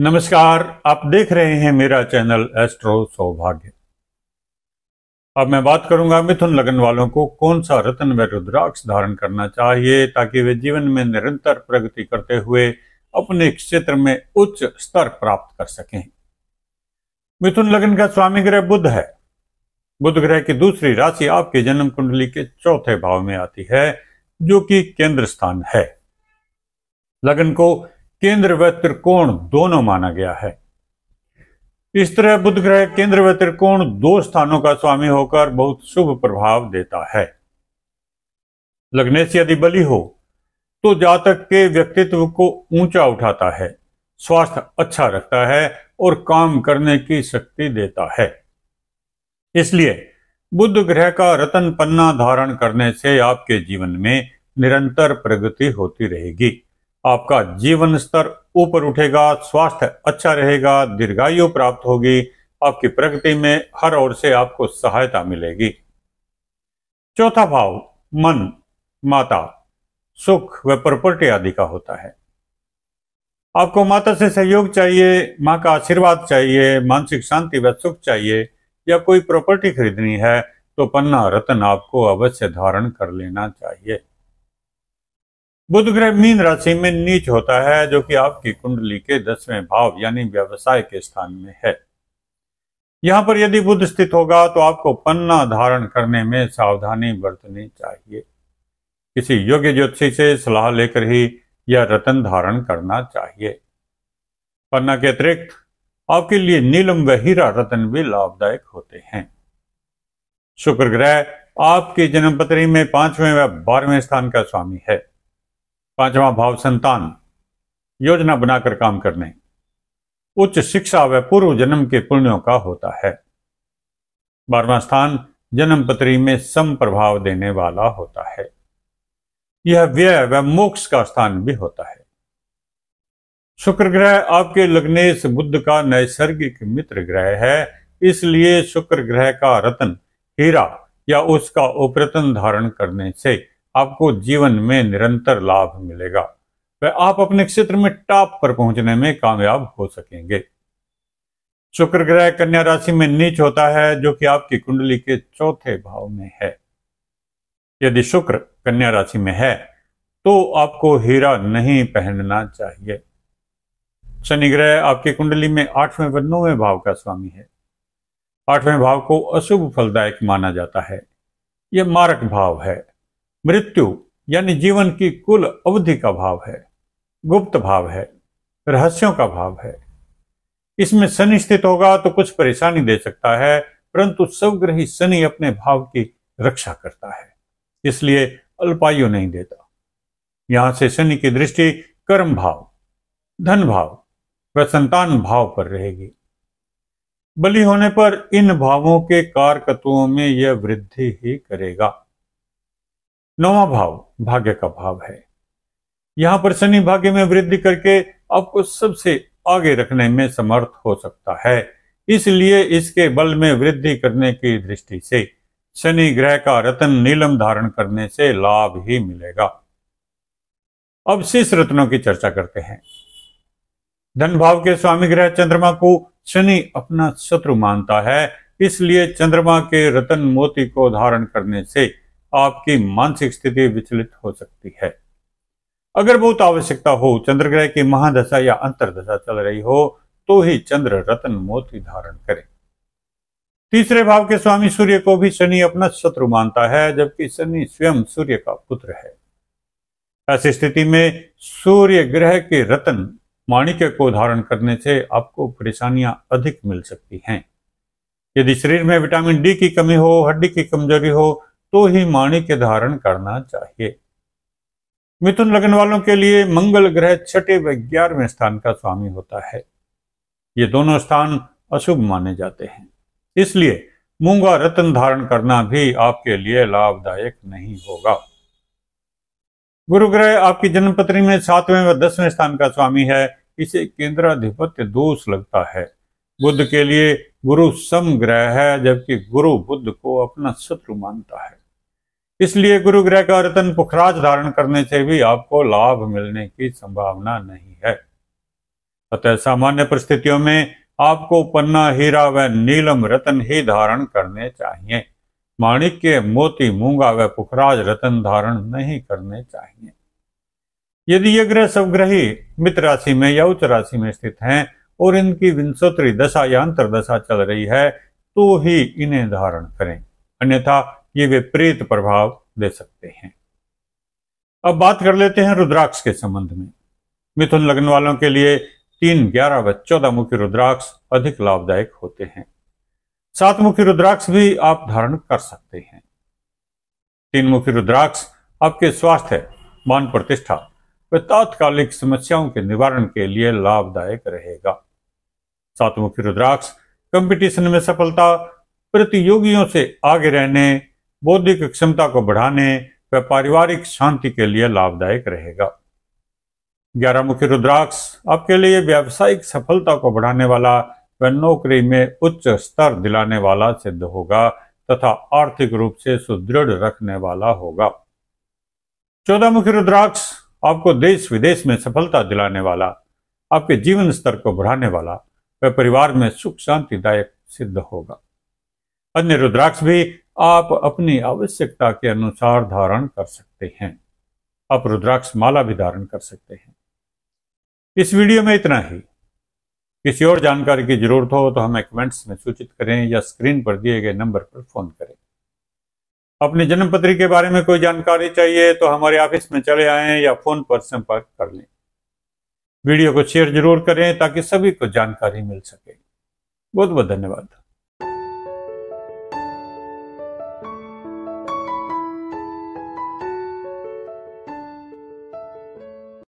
नमस्कार आप देख रहे हैं मेरा चैनल एस्ट्रो सौभाग्य अब मैं बात करूंगा मिथुन लगन वालों को कौन सा रत्न व रुद्राक्ष धारण करना चाहिए ताकि वे जीवन में निरंतर प्रगति करते हुए अपने क्षेत्र में उच्च स्तर प्राप्त कर सकें मिथुन लगन का स्वामी ग्रह बुध है बुध ग्रह की दूसरी राशि आपके जन्म कुंडली के चौथे भाव में आती है जो कि केंद्र स्थान है लगन को केंद्र व त्रिकोण दोनों माना गया है इस तरह बुध ग्रह केंद्र व त्रिकोण दो स्थानों का स्वामी होकर बहुत शुभ प्रभाव देता है लगने से यदि बलि हो तो जातक के व्यक्तित्व को ऊंचा उठाता है स्वास्थ्य अच्छा रखता है और काम करने की शक्ति देता है इसलिए बुध ग्रह का रतन पन्ना धारण करने से आपके जीवन में निरंतर प्रगति होती रहेगी आपका जीवन स्तर ऊपर उठेगा स्वास्थ्य अच्छा रहेगा दीर्घायु प्राप्त होगी आपकी प्रगति में हर ओर से आपको सहायता मिलेगी चौथा भाव मन माता सुख व प्रॉपर्टी आदि का होता है आपको माता से सहयोग चाहिए मां का आशीर्वाद चाहिए मानसिक शांति व सुख चाहिए या कोई प्रॉपर्टी खरीदनी है तो पन्ना रत्न आपको अवश्य धारण कर लेना चाहिए बुध ग्रह मीन राशि में नीच होता है जो कि आपकी कुंडली के दसवें भाव यानी व्यवसाय के स्थान में है यहां पर यदि बुध स्थित होगा तो आपको पन्ना धारण करने में सावधानी बरतनी चाहिए किसी योग्य ज्योतिषी से सलाह लेकर ही यह रतन धारण करना चाहिए पन्ना के अतिरिक्त आपके लिए नीलम व हीरा रतन भी लाभदायक होते हैं शुक्र ग्रह आपकी जन्मपत्री में पांचवें व बारहवें स्थान का स्वामी है पांचवा भाव संतान योजना बनाकर काम करने उच्च शिक्षा व पूर्व जन्म के पुण्यों का होता है बारवा स्थान जन्म पत्री में सम प्रभाव देने वाला होता है यह व्यय व मोक्ष का स्थान भी होता है शुक्र ग्रह आपके लग्नेश बुद्ध का नैसर्गिक मित्र ग्रह है इसलिए शुक्र ग्रह का रतन हीरा या उसका उपरतन धारण करने से आपको जीवन में निरंतर लाभ मिलेगा वह आप अपने क्षेत्र में टॉप पर पहुंचने में कामयाब हो सकेंगे शुक्र ग्रह कन्या राशि में नीच होता है जो कि आपकी कुंडली के चौथे भाव में है यदि शुक्र कन्या राशि में है तो आपको हीरा नहीं पहनना चाहिए शनि ग्रह आपकी कुंडली में आठवें व नौवें भाव का स्वामी है आठवें भाव को अशुभ फलदायक माना जाता है यह मारक भाव है मृत्यु यानी जीवन की कुल अवधि का भाव है गुप्त भाव है रहस्यों का भाव है इसमें शनि स्थित होगा तो कुछ परेशानी दे सकता है परंतु स्वग्रही शनि अपने भाव की रक्षा करता है इसलिए अल्पायु नहीं देता यहां से शनि की दृष्टि कर्म भाव धन भाव व संतान भाव पर रहेगी बलि होने पर इन भावों के कारकत्वों में यह वृद्धि ही करेगा नवा भाव भाग्य का भाव है यहां पर शनि भाग्य में वृद्धि करके आपको सबसे आगे रखने में समर्थ हो सकता है इसलिए इसके बल में वृद्धि करने की दृष्टि से शनि ग्रह का रतन नीलम धारण करने से लाभ ही मिलेगा अब शेष रत्नों की चर्चा करते हैं धन भाव के स्वामी ग्रह चंद्रमा को शनि अपना शत्रु मानता है इसलिए चंद्रमा के रतन मोती को धारण करने से आपकी मानसिक स्थिति विचलित हो सकती है अगर बहुत आवश्यकता हो चंद्र ग्रह की महादशा या अंतरदशा चल रही हो तो ही चंद्र रतन मोती धारण करें तीसरे भाव के स्वामी सूर्य को भी शनि अपना शत्रु मानता है जबकि शनि स्वयं सूर्य का पुत्र है ऐसी स्थिति में सूर्य ग्रह के रतन माणिक्य को धारण करने से आपको परेशानियां अधिक मिल सकती हैं यदि शरीर में विटामिन डी की कमी हो हड्डी की कमजोरी हो तो ही माणिक धारण करना चाहिए मिथुन लगन वालों के लिए मंगल ग्रह छठे व ग्यारहवें स्थान का स्वामी होता है ये दोनों स्थान अशुभ माने जाते हैं इसलिए मूंगा रत्न धारण करना भी आपके लिए लाभदायक नहीं होगा गुरु ग्रह आपकी जन्मपत्री में सातवें व दसवें स्थान का स्वामी है इसे केंद्राधिपत्य दोष लगता है बुद्ध के लिए गुरु सम ग्रह है जबकि गुरु बुद्ध को अपना शत्रु मानता है इसलिए गुरु ग्रह का रतन पुखराज धारण करने से भी आपको लाभ मिलने की संभावना नहीं है अतः सामान्य परिस्थितियों में आपको पन्ना हीरा व नीलम रतन ही धारण करने चाहिए माणिक्य मोती मूंगा व पुखराज रतन धारण नहीं करने चाहिए यदि ये ग्रह सब ग्रही मित्र राशि में या उच्च राशि में स्थित हैं और इनकी विंसोत्री दशा या अंतरदशा चल रही है तो ही इन्हें धारण करें अन्यथा ये विपरीत प्रभाव दे सकते हैं अब बात कर लेते हैं रुद्राक्ष के संबंध में मिथुन लगन वालों के लिए तीन ग्यारह व चौदह मुखी रुद्राक्ष अधिक लाभदायक होते हैं सात मुखी रुद्राक्ष भी आप धारण कर सकते हैं तीन मुखी रुद्राक्ष आपके स्वास्थ्य मान प्रतिष्ठा व तात्कालिक समस्याओं के निवारण के लिए लाभदायक रहेगा सातमुखी रुद्राक्ष कंपटीशन में सफलता प्रतियोगियों से आगे रहने बौद्धिक क्षमता को बढ़ाने व पारिवारिक शांति के लिए लाभदायक रहेगा ग्यारह मुख्य रुद्राक्ष आपके लिए व्यावसायिक सफलता को बढ़ाने वाला व नौकरी में उच्च स्तर दिलाने वाला सिद्ध होगा तथा आर्थिक रूप से सुदृढ़ रखने वाला होगा चौदह मुख्य रुद्राक्ष आपको देश विदेश में सफलता दिलाने वाला आपके जीवन स्तर को बढ़ाने वाला वह परिवार में सुख शांतिदायक सिद्ध होगा अन्य रुद्राक्ष भी आप अपनी आवश्यकता के अनुसार धारण कर सकते हैं आप रुद्राक्ष माला भी धारण कर सकते हैं इस वीडियो में इतना ही किसी और जानकारी की जरूरत हो तो हमें कमेंट्स में सूचित करें या स्क्रीन पर दिए गए नंबर पर फोन करें अपने जन्म पत्री के बारे में कोई जानकारी चाहिए तो हमारे ऑफिस में चले आएं या फोन पर संपर्क कर लें वीडियो को शेयर जरूर करें ताकि सभी को जानकारी मिल सके बहुत बहुत धन्यवाद